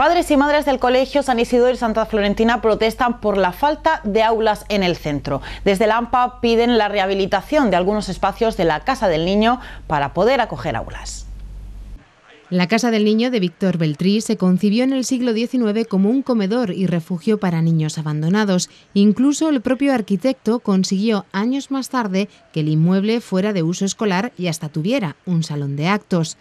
Padres y madres del colegio San Isidoro y Santa Florentina protestan por la falta de aulas en el centro. Desde la AMPA piden la rehabilitación de algunos espacios de la Casa del Niño para poder acoger aulas. La Casa del Niño de Víctor Beltrí se concibió en el siglo XIX como un comedor y refugio para niños abandonados. Incluso el propio arquitecto consiguió años más tarde que el inmueble fuera de uso escolar y hasta tuviera un salón de actos.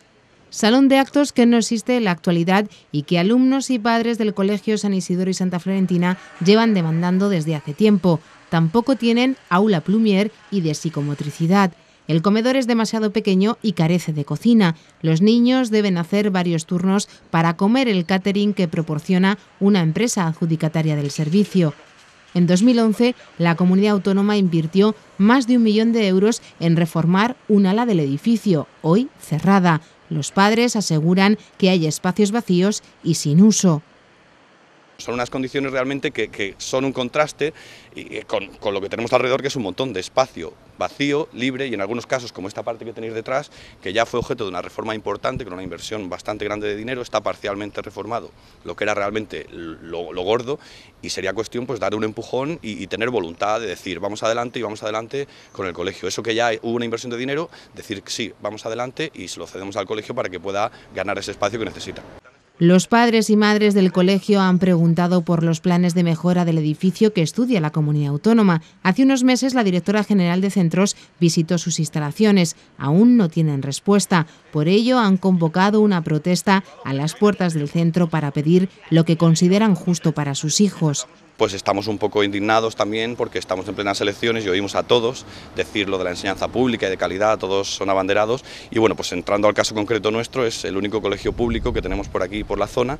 Salón de actos que no existe en la actualidad y que alumnos y padres del Colegio San Isidoro y Santa Florentina llevan demandando desde hace tiempo. Tampoco tienen aula plumier y de psicomotricidad. El comedor es demasiado pequeño y carece de cocina. Los niños deben hacer varios turnos para comer el catering que proporciona una empresa adjudicataria del servicio. En 2011, la comunidad autónoma invirtió más de un millón de euros en reformar un ala del edificio, hoy cerrada. Los padres aseguran que hay espacios vacíos y sin uso son unas condiciones realmente que, son un contraste eh, con, con, lo que tenemos alrededor, que es un montón de espacio vacío, libre y en algunos casos, como esta parte que tenéis detrás, que ya fue objeto de una reforma importante, con una inversión bastante grande de dinero, está parcialmente reformado, lo que era realmente lo, gordo y sería cuestión pues dar un empujón y, y, tener voluntad de decir vamos adelante y vamos adelante con el colegio. Eso que ya hubo una inversión de dinero, decir sí, vamos adelante y se lo cedemos al colegio para que pueda ganar ese espacio que necesita. Los padres y madres del colegio han preguntado por los planes de mejora del edificio que estudia la comunidad autónoma. Hace unos meses la directora general de centros visitó sus instalaciones. Aún no tienen respuesta. Por ello han convocado una protesta a las puertas del centro para pedir lo que consideran justo para sus hijos pues estamos un poco indignados también porque estamos en plenas elecciones y oímos a todos decir lo de la enseñanza pública y de calidad, todos son abanderados y bueno, pues entrando al caso concreto nuestro, es el único colegio público que tenemos por aquí, por la zona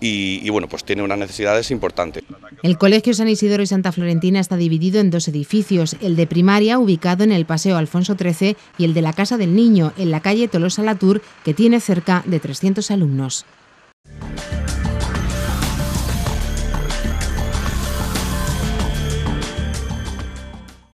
y, y bueno, pues tiene unas necesidades importantes. El Colegio San Isidoro y Santa Florentina está dividido en dos edificios, el de primaria ubicado en el Paseo Alfonso XIII y el de la Casa del Niño en la calle Tolosa Latour que tiene cerca de 300 alumnos.